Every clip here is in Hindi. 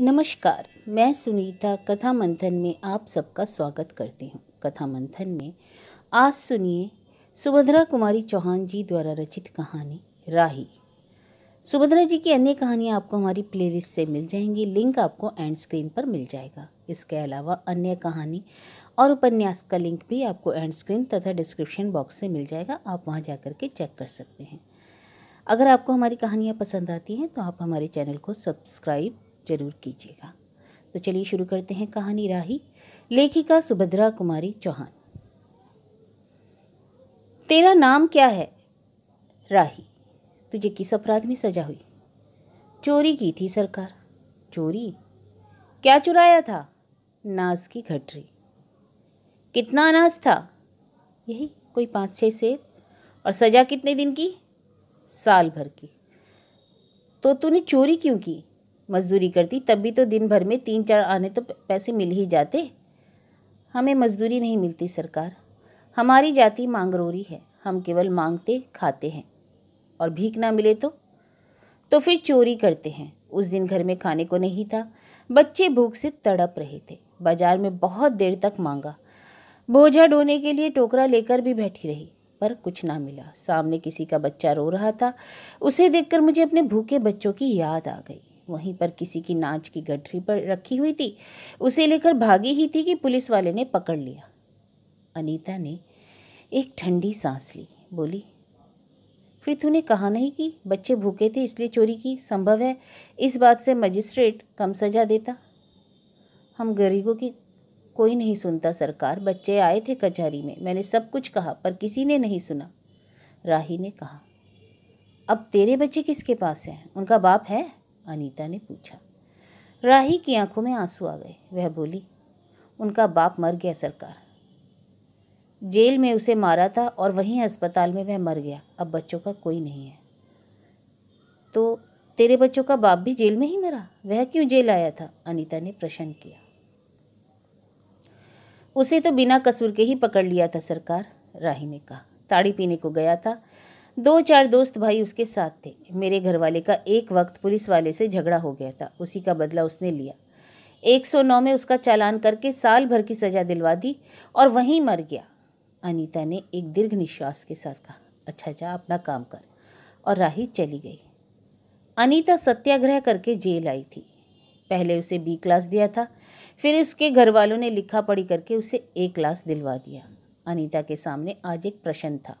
नमस्कार मैं सुनीता कथा मंथन में आप सबका स्वागत करती हूँ कथा मंथन में आज सुनिए सुभद्रा कुमारी चौहान जी द्वारा रचित कहानी राही सुभद्रा जी की अन्य कहानियाँ आपको हमारी प्लेलिस्ट से मिल जाएंगी लिंक आपको एंड स्क्रीन पर मिल जाएगा इसके अलावा अन्य कहानी और उपन्यास का लिंक भी आपको एंड स्क्रीन तथा डिस्क्रिप्शन बॉक्स से मिल जाएगा आप वहाँ जा के चेक कर सकते हैं अगर आपको हमारी कहानियाँ पसंद आती हैं तो आप हमारे चैनल को सब्सक्राइब ज़रूर कीजिएगा तो चलिए शुरू करते हैं कहानी राही लेखिका सुभद्रा कुमारी चौहान तेरा नाम क्या है राही तुझे किस अपराध में सजा हुई चोरी की थी सरकार चोरी क्या चुराया था नाज की घटरी कितना अनाज था यही कोई पाँच छः सेब और सजा कितने दिन की साल भर की तो तूने चोरी क्यों की मज़दूरी करती तब भी तो दिन भर में तीन चार आने तो पैसे मिल ही जाते हमें मजदूरी नहीं मिलती सरकार हमारी जाति मांगरोरी है हम केवल मांगते खाते हैं और भीख ना मिले तो तो फिर चोरी करते हैं उस दिन घर में खाने को नहीं था बच्चे भूख से तड़प रहे थे बाजार में बहुत देर तक मांगा बोझा ढोने के लिए टोकरा लेकर भी बैठी रही पर कुछ ना मिला सामने किसी का बच्चा रो रहा था उसे देखकर मुझे अपने भूखे बच्चों की याद आ गई वहीं पर किसी की नाच की गठरी पर रखी हुई थी उसे लेकर भागी ही थी कि पुलिस वाले ने पकड़ लिया अनीता ने एक ठंडी सांस ली बोली फिर तूने कहा नहीं कि बच्चे भूखे थे इसलिए चोरी की संभव है इस बात से मजिस्ट्रेट कम सजा देता हम गरीबों की कोई नहीं सुनता सरकार बच्चे आए थे कचहरी में मैंने सब कुछ कहा पर किसी ने नहीं सुना राही ने कहा अब तेरे बच्चे किसके पास हैं उनका बाप है अनीता ने पूछा राही की आंखों में आंसू आ गए वह बोली उनका बाप मर गया सरकार जेल में उसे मारा था और वहीं अस्पताल में वह मर गया अब बच्चों का कोई नहीं है तो तेरे बच्चों का बाप भी जेल में ही मरा वह क्यों जेल आया था अनीता ने प्रश्न किया उसे तो बिना कसूर के ही पकड़ लिया था सरकार राही ने कहा ताड़ी पीने को गया था दो चार दोस्त भाई उसके साथ थे मेरे घर वाले का एक वक्त पुलिस वाले से झगड़ा हो गया था उसी का बदला उसने लिया 109 में उसका चालान करके साल भर की सज़ा दिलवा दी और वहीं मर गया अनीता ने एक दीर्घ निश्वास के साथ कहा अच्छा जा अपना काम कर और राही चली गई अनीता सत्याग्रह करके जेल आई थी पहले उसे बी क्लास दिया था फिर उसके घर वालों ने लिखा पढ़ी करके उसे ए क्लास दिलवा दिया अनीता के सामने आज एक प्रश्न था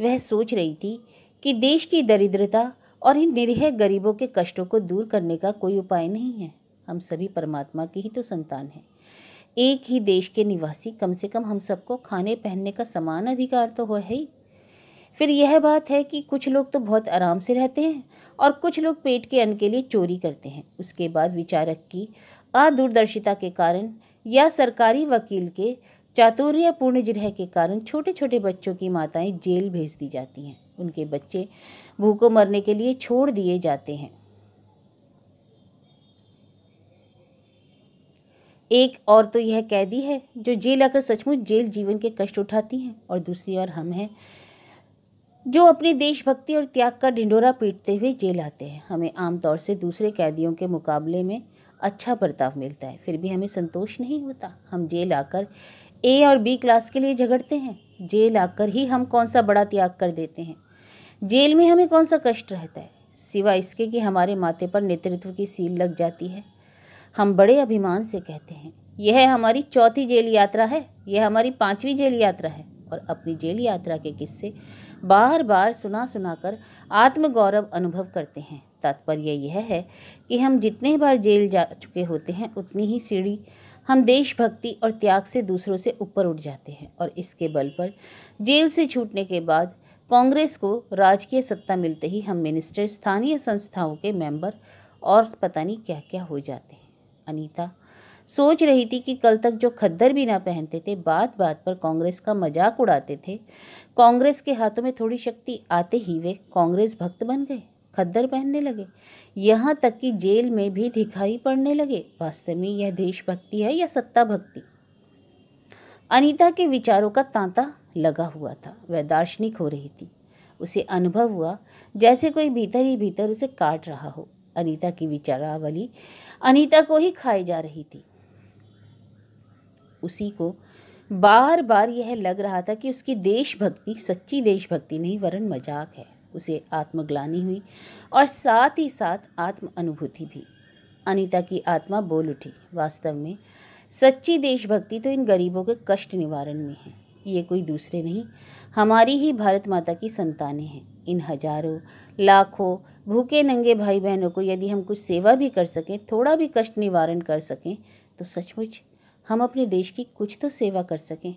वह सोच रही थी कि देश की दरिद्रता और इन निरीह गरीबों के कष्टों को दूर करने का कोई उपाय नहीं है हम सभी परमात्मा की ही तो संतान हैं एक ही देश के निवासी कम से कम हम सबको खाने पहनने का समान अधिकार तो हो है ही फिर यह बात है कि कुछ लोग तो बहुत आराम से रहते हैं और कुछ लोग पेट के अन्न के लिए चोरी करते हैं उसके बाद विचारक की अदूरदर्शिता के कारण या सरकारी वकील के चातुर्यपूर्ण जिरह के कारण छोटे छोटे बच्चों की माताएं जेल भेज दी जाती हैं उनके बच्चे भूखो मरने के लिए छोड़ दिए जाते हैं एक और तो यह कैदी है जो जेल आकर सचमुच जेल जीवन के कष्ट उठाती हैं और दूसरी ओर हम हैं जो अपनी देशभक्ति और त्याग का ढिंडोरा पीटते हुए जेल आते हैं हमें आमतौर से दूसरे कैदियों के मुकाबले में अच्छा बर्ताव मिलता है फिर भी हमें संतोष नहीं होता हम जेल आकर ए और बी क्लास के लिए झगड़ते हैं जेल आकर ही हम कौन सा बड़ा त्याग कर देते हैं जेल में हमें कौन सा कष्ट रहता है सिवा इसके कि हमारे माथे पर नेतृत्व की सील लग जाती है हम बड़े अभिमान से कहते हैं यह हमारी चौथी जेल यात्रा है यह हमारी पांचवी जेल यात्रा है और अपनी जेल यात्रा के किस्से बार बार सुना सुना कर आत्मगौरव अनुभव करते हैं तात्पर्य यह है कि हम जितने बार जेल जा चुके होते हैं उतनी ही सीढ़ी हम देशभक्ति और त्याग से दूसरों से ऊपर उठ जाते हैं और इसके बल पर जेल से छूटने के बाद कांग्रेस को राजकीय सत्ता मिलते ही हम मिनिस्टर स्थानीय संस्थाओं के मेंबर और पता नहीं क्या क्या हो जाते हैं अनीता सोच रही थी कि कल तक जो खद्दर भी ना पहनते थे बात बात पर कांग्रेस का मजाक उड़ाते थे कांग्रेस के हाथों में थोड़ी शक्ति आते ही वे कांग्रेस भक्त बन गए खद्दर पहनने लगे यहाँ तक कि जेल में भी दिखाई पड़ने लगे वास्तव में यह देशभक्ति है या सत्ता भक्ति अनीता के विचारों का तांता लगा हुआ था वह दार्शनिक हो रही थी उसे अनुभव हुआ जैसे कोई भीतर ही भीतर उसे काट रहा हो अनीता की विचारावली अनीता को ही खाई जा रही थी उसी को बार बार यह लग रहा था कि उसकी देशभक्ति सच्ची देशभक्ति नहीं वरन मजाक है उसे आत्मग्लानी हुई और साथ ही साथ आत्म अनुभूति भी अनीता की आत्मा बोल उठी वास्तव में सच्ची देशभक्ति तो इन गरीबों के कष्ट निवारण में है ये कोई दूसरे नहीं हमारी ही भारत माता की संतानें हैं इन हजारों लाखों भूखे नंगे भाई बहनों को यदि हम कुछ सेवा भी कर सकें थोड़ा भी कष्ट निवारण कर सकें तो सचमुच हम अपने देश की कुछ तो सेवा कर सकें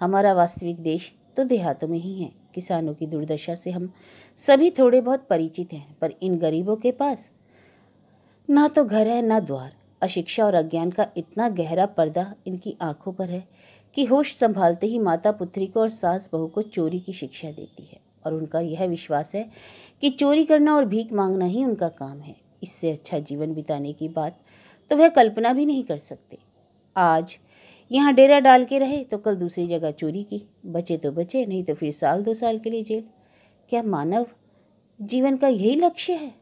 हमारा वास्तविक देश तो देहातों में ही है किसानों की दुर्दशा से हम सभी थोड़े बहुत परिचित हैं पर इन गरीबों के पास ना तो घर है ना द्वार अशिक्षा और अज्ञान का इतना गहरा पर्दा इनकी आंखों पर है कि होश संभालते ही माता पुत्री को और सास बहू को चोरी की शिक्षा देती है और उनका यह विश्वास है कि चोरी करना और भीख मांगना ही उनका काम है इससे अच्छा जीवन बिताने की बात तो वह कल्पना भी नहीं कर सकते आज यहाँ डेरा डाल के रहे तो कल दूसरी जगह चोरी की बचे तो बचे नहीं तो फिर साल दो साल के लिए जेल क्या मानव जीवन का यही लक्ष्य है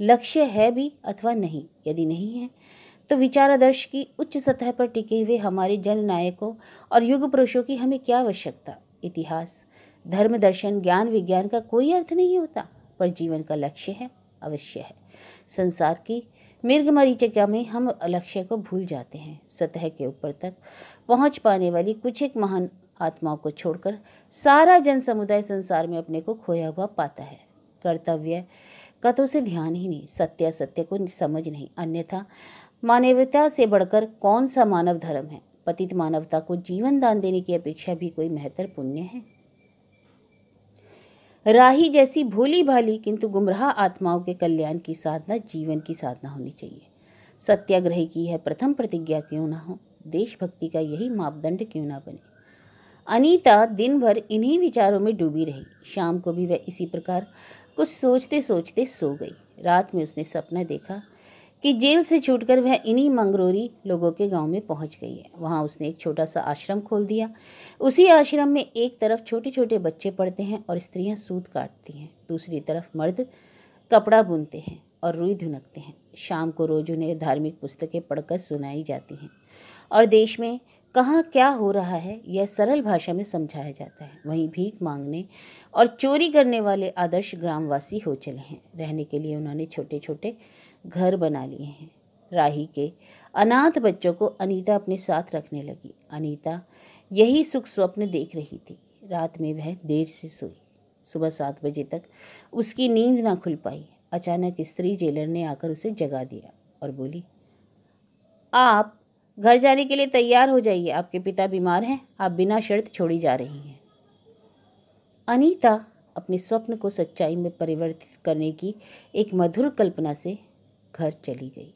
लक्ष्य है भी अथवा नहीं यदि नहीं है तो विचार आदर्श की उच्च सतह पर टिके हुए हमारे जननायकों और युग पुरुषों की हमें क्या आवश्यकता इतिहास धर्म दर्शन ज्ञान विज्ञान का कोई अर्थ नहीं होता पर जीवन का लक्ष्य है अवश्य है संसार की मृग मरीचिका में हम लक्ष्य को भूल जाते हैं सतह के ऊपर तक पहुंच पाने वाली कुछ एक महान आत्माओं को छोड़कर सारा जन समुदाय संसार में अपने को खोया हुआ पाता है कर्तव्य का तो उसे ध्यान ही नहीं सत्य सत्य को समझ नहीं अन्यथा मानवता से बढ़कर कौन सा मानव धर्म है पतित मानवता को जीवन दान देने की अपेक्षा भी कोई बेहतर पुण्य है राही जैसी भोली भाली किंतु गुमराह आत्माओं के कल्याण की साधना जीवन की साधना होनी चाहिए सत्याग्रह की है प्रथम प्रतिज्ञा क्यों ना हो देशभक्ति का यही मापदंड क्यों ना बने अनीता दिन भर इन्हीं विचारों में डूबी रही शाम को भी वह इसी प्रकार कुछ सोचते सोचते सो गई रात में उसने सपना देखा कि जेल से छूटकर वह इन्हीं मंगरोरी लोगों के गांव में पहुंच गई है वहां उसने एक छोटा सा आश्रम खोल दिया उसी आश्रम में एक तरफ छोटे छोटे बच्चे पढ़ते हैं और स्त्रियां सूत काटती हैं दूसरी तरफ मर्द कपड़ा बुनते हैं और रुई धुनकते हैं शाम को रोज उन्हें धार्मिक पुस्तकें पढ़कर सुनाई जाती हैं और देश में कहाँ क्या हो रहा है यह सरल भाषा में समझाया जाता है वहीं भीख मांगने और चोरी करने वाले आदर्श ग्रामवासी हो चले हैं रहने के लिए उन्होंने छोटे छोटे घर बना लिए हैं राही के अनाथ बच्चों को अनीता अपने साथ रखने लगी अनीता यही सुख स्वप्न देख रही थी रात में वह देर से सोई सुबह सात बजे तक उसकी नींद ना खुल पाई अचानक स्त्री जेलर ने आकर उसे जगा दिया और बोली आप घर जाने के लिए तैयार हो जाइए आपके पिता बीमार हैं आप बिना शर्त छोड़ी जा रही हैं अनीता अपने स्वप्न को सच्चाई में परिवर्तित करने की एक मधुर कल्पना से घर चली गई